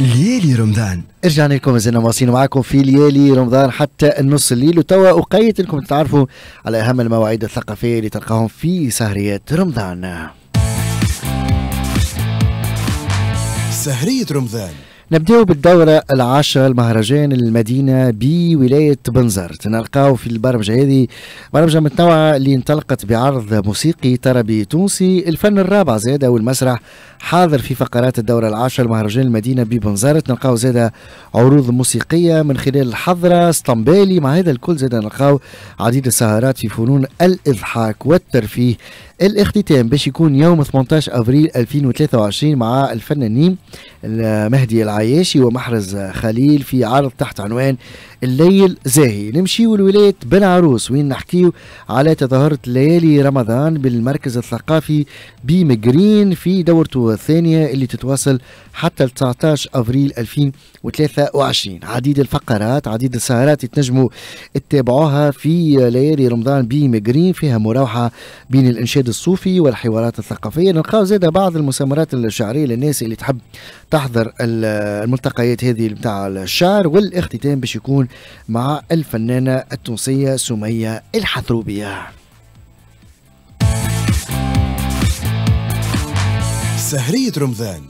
ليالي رمضان رجعنا لكم مازلنا مواصلين معكم في ليالي رمضان حتى نص الليل وتوا أقيت انكم تتعرفوا على اهم المواعيد الثقافيه اللي تلقاهم في سهريات رمضان سهريه رمضان نبداو بالدورة العاشرة المهرجان المدينة بولاية بنزرت تنلقاو في البرمجة هذه برمجة متنوعة اللي انطلقت بعرض موسيقي طربي تونسي الفن الرابع زيادة والمسرح حاضر في فقرات الدورة العاشرة المهرجان المدينة ببنزرت نلقاو زيادة عروض موسيقية من خلال الحضرة اسطنبالي مع هذا الكل زيادة نلقاو عديد السهرات في فنون الإضحاك والترفيه الاختتام باش يكون يوم 18 أبريل 2023 مع الفنانين مهدي العام عياشي ومحرز خليل في عرض تحت عنوان الليل زاهي نمشي لولاية بن عروس وين نحكيو على تظاهرة ليالي رمضان بالمركز الثقافي بمجرين في دورته الثانية اللي تتواصل حتى 19 أفريل 2023 عديد الفقرات عديد السهرات تنجموا تتابعوها في ليالي رمضان بمجرين فيها مراوحة بين الإنشاد الصوفي والحوارات الثقافية نلقاو زاد بعض المسامرات الشعرية للناس اللي تحب تحضر الملتقيات هذه نتاع الشعر والاختتام باش يكون مع الفنانه التونسيه سميه الحثروبيه سهرية رمضان